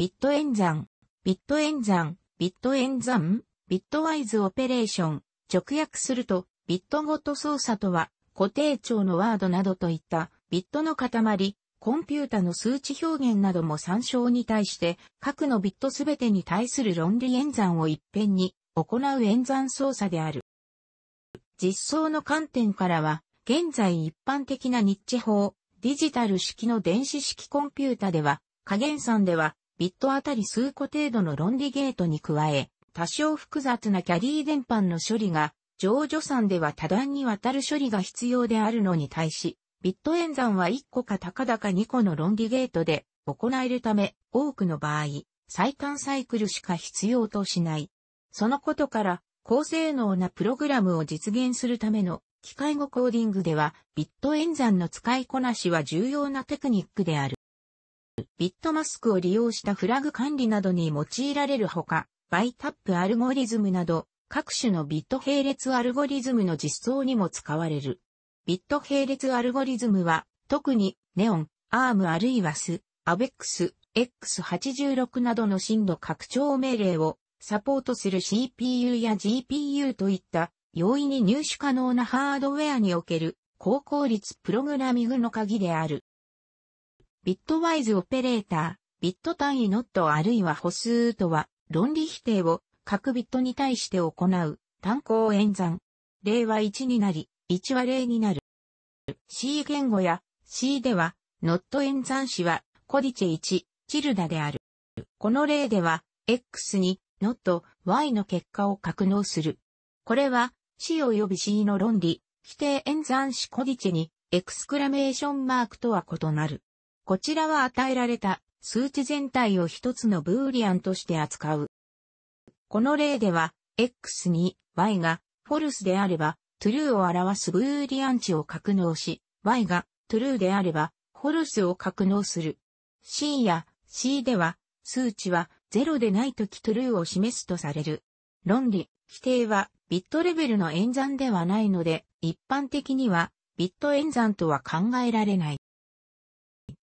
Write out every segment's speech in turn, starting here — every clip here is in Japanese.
ビット演算、ビット演算、ビット演算、ビットワイズオペレーション、直訳すると、ビットごと操作とは、固定帳のワードなどといった、ビットの塊、コンピュータの数値表現なども参照に対して、核のビットすべてに対する論理演算を一辺に行う演算操作である。実装の観点からは、現在一般的なニッチ法、ディジタル式の電子式コンピュータでは、加減算では、ビットあたり数個程度の論理ゲートに加え、多少複雑なキャリー電播の処理が、上助算では多段にわたる処理が必要であるのに対し、ビット演算は1個か高々2個の論理ゲートで行えるため、多くの場合、最短サイクルしか必要としない。そのことから、高性能なプログラムを実現するための機械語コーディングでは、ビット演算の使いこなしは重要なテクニックである。ビットマスクを利用したフラグ管理などに用いられるほか、バイタップアルゴリズムなど、各種のビット並列アルゴリズムの実装にも使われる。ビット並列アルゴリズムは、特に、ネオン、アームあるいはス、アベックス、X86 などの震度拡張命令をサポートする CPU や GPU といった容易に入手可能なハードウェアにおける高効率プログラミングの鍵である。ビットワイズオペレーター、ビット単位ノットあるいは歩数とは、論理否定を各ビットに対して行う単行演算。例は1になり、1は0になる。C 言語や C では、ノット演算子はコディチェ1、チルダである。この例では、X に、ノット Y の結果を格納する。これは、C 及び C の論理、否定演算子コディチェに、エクスクラメーションマークとは異なる。こちらは与えられた数値全体を一つのブーリアンとして扱う。この例では、x に y がフォルスであれば、true を表すブーリアン値を格納し、y が true であれば、フォルスを格納する。c や c では、数値は0でないとき true を示すとされる。論理、規定はビットレベルの演算ではないので、一般的にはビット演算とは考えられない。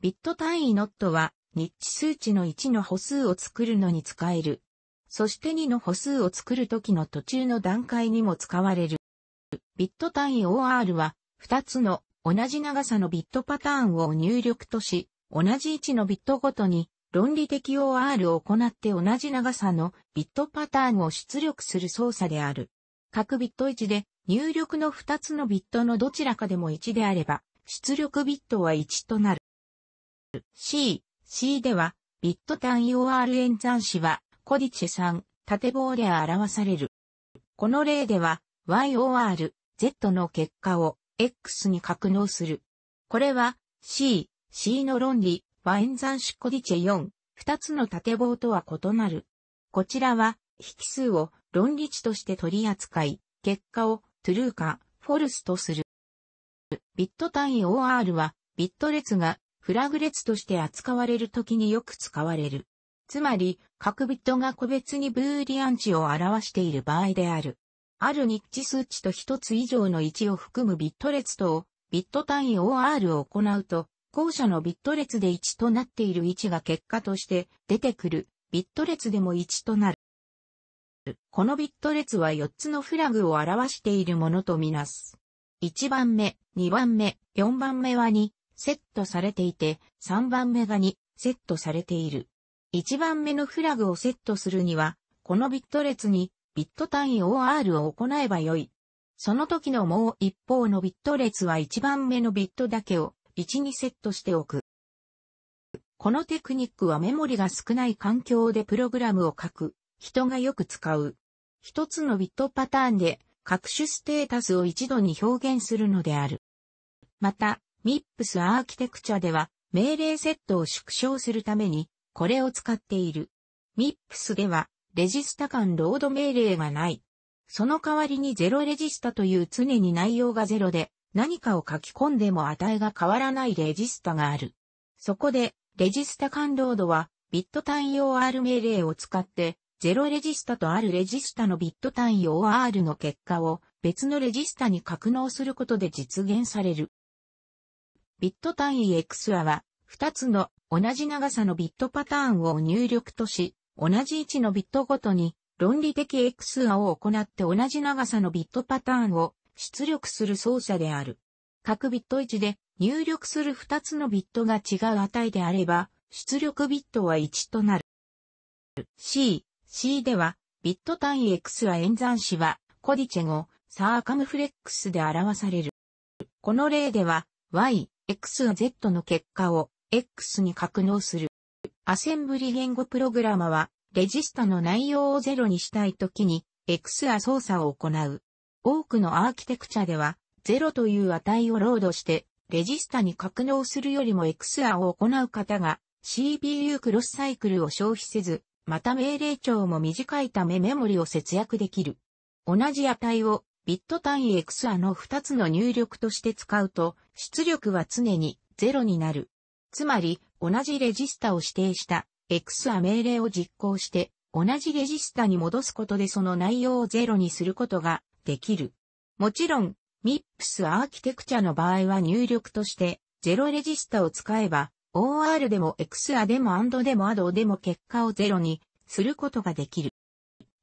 ビット単位ノットは、日ッ数値の1の歩数を作るのに使える。そして2の歩数を作るときの途中の段階にも使われる。ビット単位 OR は、2つの同じ長さのビットパターンを入力とし、同じ位置のビットごとに論理的 OR を行って同じ長さのビットパターンを出力する操作である。各ビット1で入力の2つのビットのどちらかでも1であれば、出力ビットは1となる。C、C では、ビット単位 o r 演算子は、コディチェ3、縦棒で表される。この例では、YOR、Z の結果を X に格納する。これは C、C の論理、和演算子コディチェ4、二つの縦棒とは異なる。こちらは、引数を論理値として取り扱い、結果を true か false とする。ビット単位 OR は、ビット列がフラグ列として扱われるときによく使われる。つまり、各ビットが個別にブーリアン値を表している場合である。ある日値数値と一つ以上の1を含むビット列と、ビット単位 OR を行うと、後者のビット列で1となっている1が結果として出てくるビット列でも1となる。このビット列は4つのフラグを表しているものとみなす。1番目、2番目、4番目は2、セットされていて、3番目が2セットされている。1番目のフラグをセットするには、このビット列にビット単位 OR を行えばよい。その時のもう一方のビット列は1番目のビットだけを1にセットしておく。このテクニックはメモリが少ない環境でプログラムを書く、人がよく使う。一つのビットパターンで各種ステータスを一度に表現するのである。また、MIPS アーキテクチャでは命令セットを縮小するためにこれを使っている。MIPS ではレジスタ間ロード命令がない。その代わりにゼロレジスタという常に内容がゼロで何かを書き込んでも値が変わらないレジスタがある。そこでレジスタ間ロードはビット単位 OR 命令を使ってゼロレジスタとあるレジスタのビット単位 OR の結果を別のレジスタに格納することで実現される。ビット単位 X は、2つの同じ長さのビットパターンを入力とし、同じ位置のビットごとに論理的 X 話を行って同じ長さのビットパターンを出力する操作である。各ビット位置で入力する2つのビットが違う値であれば、出力ビットは1となる。C、C では、ビット単位 X は演算子は、コディチェ語、サーカムフレックスで表される。この例では、Y、X は Z の結果を X に格納する。アセンブリ言語プログラマは、レジスタの内容をゼロにしたいときに、X は操作を行う。多くのアーキテクチャでは、0という値をロードして、レジスタに格納するよりも XR を行う方が CPU クロスサイクルを消費せず、また命令長も短いためメモリを節約できる。同じ値をビット単位 X a の2つの入力として使うと、出力は常に0になる。つまり、同じレジスタを指定した X a 命令を実行して、同じレジスタに戻すことでその内容を0にすることができる。もちろん、MIPS アーキテクチャの場合は入力として、0レジスタを使えば、OR でも X アでも AND でも a d o でも結果を0にすることができる。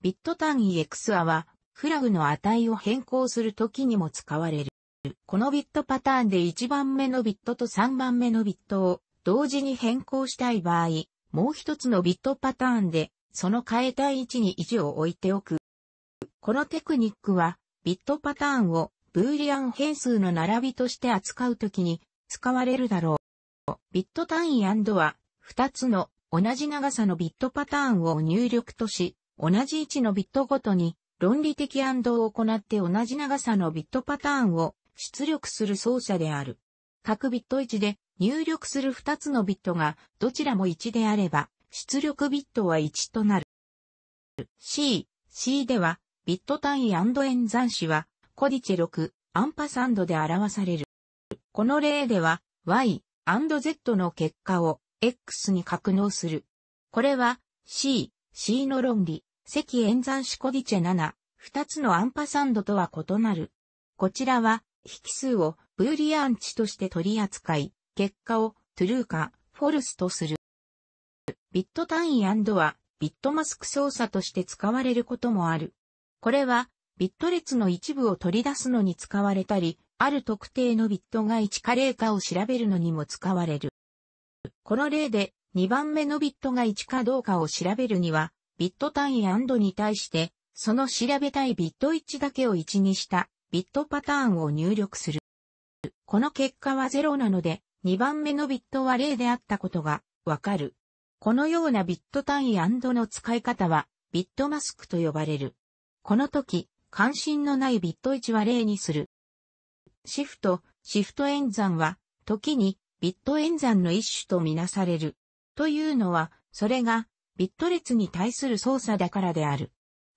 ビット単位 X アはフラグの値を変更するときにも使われる。このビットパターンで1番目のビットと3番目のビットを同時に変更したい場合、もう一つのビットパターンで、その変えたい位置に1を置いておく。このテクニックは、ビットパターンをブーリアン変数の並びとして扱うときに使われるだろう。ビット単位は、2つの同じ長さのビットパターンを入力とし、同じ位置のビットごとに論理的暗動を行って同じ長さのビットパターンを出力する奏者である。各ビット位置で入力する2つのビットがどちらも1であれば、出力ビットは1となる。C、C では、ビット単位演算子は、コディチェ6、アンパサンドで表される。この例では、Y、Z の結果を X に格納する。これは C、C の論理、赤演算子コディチェ7、二つのアンパサンドとは異なる。こちらは、引数をブーリアン値として取り扱い、結果をトゥルーかフォルスとする。ビット単位はビットマスク操作として使われることもある。これはビット列の一部を取り出すのに使われたり、ある特定のビットが1か0かを調べるのにも使われる。この例で2番目のビットが1かどうかを調べるにはビット単位に対して、その調べたいビット1だけを1にしたビットパターンを入力する。この結果は0なので、2番目のビットは0であったことがわかる。このようなビット単位の使い方は、ビットマスクと呼ばれる。この時、関心のないビット1は0にする。シフト、シフト演算は、時にビット演算の一種とみなされる。というのは、それがビット列に対する操作だからである。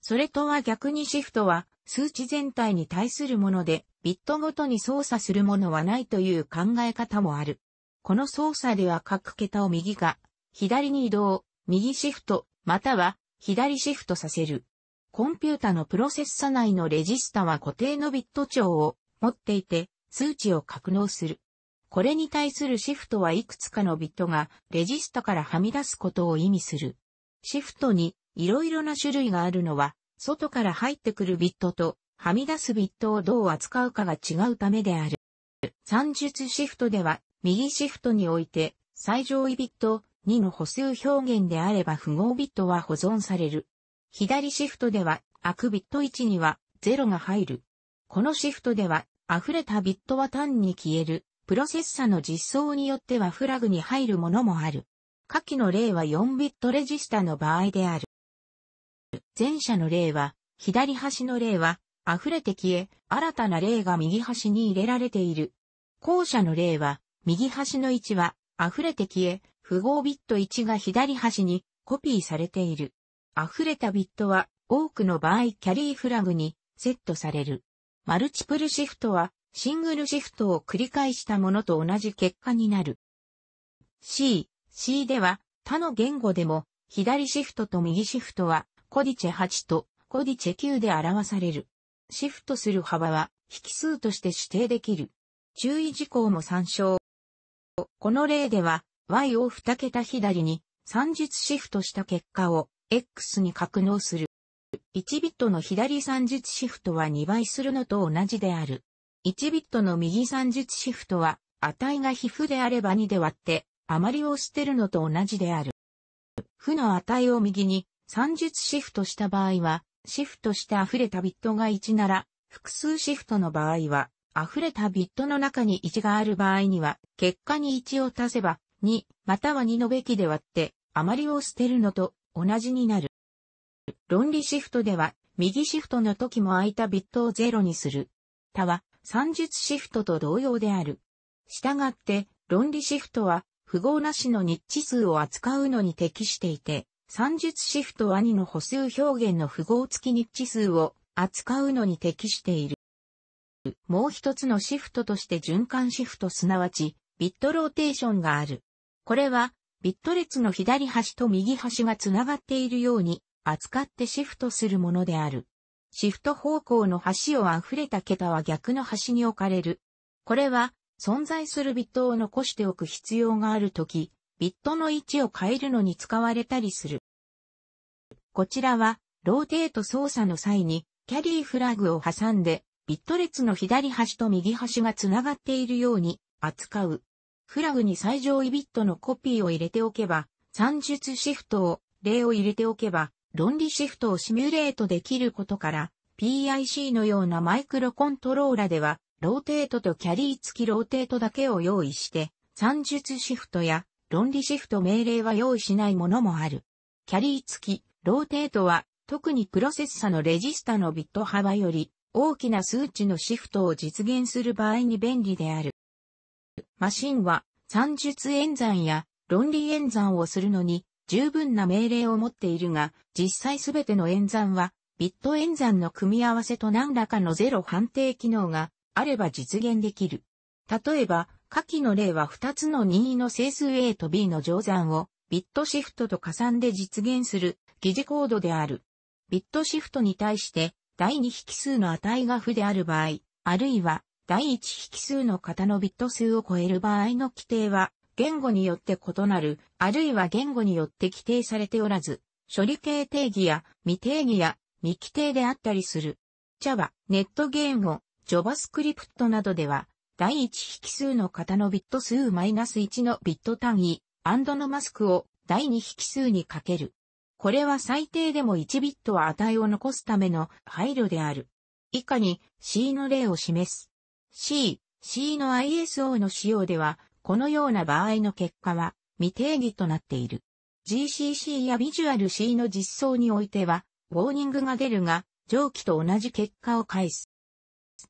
それとは逆にシフトは、数値全体に対するもので、ビットごとに操作するものはないという考え方もある。この操作では各桁を右か、左に移動、右シフト、または左シフトさせる。コンピュータのプロセッサ内のレジスタは固定のビット長を持っていて、数値を格納する。これに対するシフトはいくつかのビットがレジスタからはみ出すことを意味する。シフトにいろいろな種類があるのは、外から入ってくるビットと、はみ出すビットをどう扱うかが違うためである。算術シフトでは、右シフトにおいて、最上位ビット2の補数表現であれば符号ビットは保存される。左シフトでは、アクビット1には0が入る。このシフトでは、溢れたビットは単に消える。プロセッサの実装によってはフラグに入るものもある。下記の例は4ビットレジスタの場合である。前者の例は、左端の例は、溢れて消え、新たな例が右端に入れられている。後者の例は、右端の1は、溢れて消え、符号ビット1が左端にコピーされている。溢れたビットは、多くの場合キャリーフラグにセットされる。マルチプルシフトは、シングルシフトを繰り返したものと同じ結果になる。C、C では、他の言語でも、左シフトと右シフトは、コディチェ8とコディチェ9で表される。シフトする幅は、引数として指定できる。注意事項も参照。この例では、y を2桁左に、算術シフトした結果を、x に格納する。1ビットの左算術シフトは2倍するのと同じである。1ビットの右算術シフトは、値が皮膚であれば2で割って、あまりを捨てるのと同じである。負の値を右に算術シフトした場合は、シフトして溢れたビットが1なら、複数シフトの場合は、溢れたビットの中に1がある場合には、結果に1を足せば、2、または2のべきで割って、あまりを捨てるのと同じになる。論理シフトでは、右シフトの時も空いたビットを0にする。他は、算術シフトと同様である。したがって、論理シフトは、符号なしの日地数を扱うのに適していて、算術シフト兄の歩数表現の符号付き日地数を扱うのに適している。もう一つのシフトとして循環シフトすなわち、ビットローテーションがある。これは、ビット列の左端と右端がつながっているように扱ってシフトするものである。シフト方向の端を溢れた桁は逆の端に置かれる。これは、存在するビットを残しておく必要があるとき、ビットの位置を変えるのに使われたりする。こちらは、ローテート操作の際に、キャリーフラグを挟んで、ビット列の左端と右端がつながっているように扱う。フラグに最上位ビットのコピーを入れておけば、算術シフトを、例を入れておけば、論理シフトをシミュレートできることから、PIC のようなマイクロコントローラでは、ローテートとキャリー付きローテートだけを用意して、算術シフトや論理シフト命令は用意しないものもある。キャリー付きローテートは、特にプロセッサのレジスタのビット幅より大きな数値のシフトを実現する場合に便利である。マシンは算術演算や論理演算をするのに十分な命令を持っているが、実際すべての演算はビット演算の組み合わせと何らかのゼロ判定機能があれば実現できる。例えば、下記の例は2つの任意の整数 A と B の乗算をビットシフトと加算で実現する疑似コードである。ビットシフトに対して第2引数の値が負である場合、あるいは第1引数の型のビット数を超える場合の規定は言語によって異なる、あるいは言語によって規定されておらず、処理系定義や未定義や未規定であったりする。Java、ネットゲムを JavaScript などでは、第一引数の型のビット数 -1 のビット単位、アンドのマスクを第二引数にかける。これは最低でも1ビットは値を残すための配慮である。以下に C の例を示す。C、C の ISO の仕様では、このような場合の結果は未定義となっている。GCC やビジュアル C の実装においては、ウォーニングが出るが、上記と同じ結果を返す。